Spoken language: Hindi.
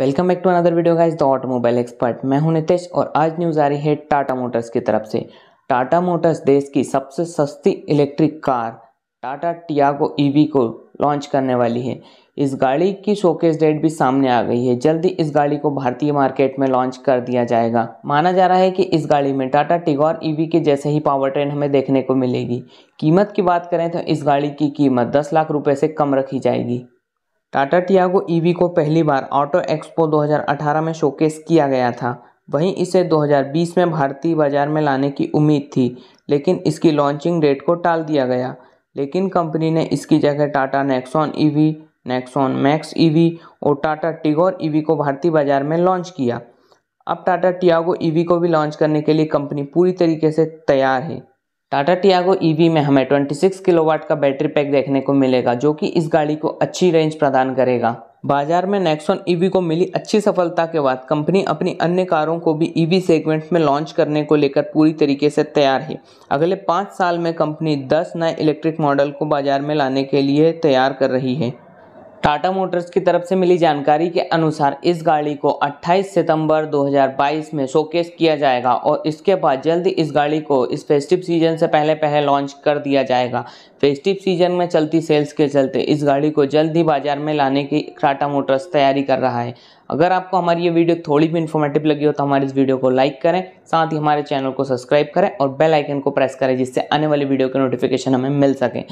welcome back to another video guys the automobile expert मैं हूं नितेश और आज न्यूज़ आ रही है टाटा मोटर्स की तरफ से टाटा मोटर्स देश की सबसे सस्ती electric car Tata Tiago EV को लॉन्च करने वाली है इस गाड़ी की शोकेस डेट भी सामने आ गई है जल्दी इस गाड़ी को भारतीय मार्केट में लॉन्च कर दिया जाएगा माना जा रहा है कि इस गाड़ी में टाटा टिगोर ईवी के जैसे ही पावर ट्रेन हमें देखने को मिलेगी कीमत की बात करें तो इस गाड़ी की कीमत दस लाख रुपये से कम रखी जाएगी टाटा टियागो ईवी को पहली बार ऑटो एक्सपो 2018 में शोकेस किया गया था वहीं इसे 2020 में भारतीय बाजार में लाने की उम्मीद थी लेकिन इसकी लॉन्चिंग डेट को टाल दिया गया लेकिन कंपनी ने इसकी जगह Tata Nexon EV Nexon Max EV और टाटा टिगोर ईवी को भारतीय बाजार में लॉन्च किया अब टाटा टियागो ई को भी लॉन्च करने के लिए कंपनी पूरी तरीके से तैयार है टाटा टियागो ईवी e में हमें 26 किलोवाट का बैटरी पैक देखने को मिलेगा जो कि इस गाड़ी को अच्छी रेंज प्रदान करेगा बाजार में नेक्सोन ईवी e को मिली अच्छी सफलता के बाद कंपनी अपनी अन्य कारों को भी ईवी e सेगमेंट में लॉन्च करने को लेकर पूरी तरीके से तैयार है अगले पाँच साल में कंपनी 10 नए इलेक्ट्रिक मॉडल को बाजार में लाने के लिए तैयार कर रही है टाटा मोटर्स की तरफ से मिली जानकारी के अनुसार इस गाड़ी को 28 सितंबर 2022 में शोकेस किया जाएगा और इसके बाद जल्द इस गाड़ी को इस फेस्टिव सीजन से पहले पहले लॉन्च कर दिया जाएगा फेस्टिव सीजन में चलती सेल्स के चलते इस गाड़ी को जल्द ही बाजार में लाने की टाटा मोटर्स तैयारी कर रहा है अगर आपको हमारी ये वीडियो थोड़ी भी इन्फॉर्मेटिव लगी हो तो हमारे इस वीडियो को लाइक करें साथ ही हमारे चैनल को सब्सक्राइब करें और बेल आइकन को प्रेस करें जिससे आने वाली वीडियो के नोटिफिकेशन हमें मिल सकें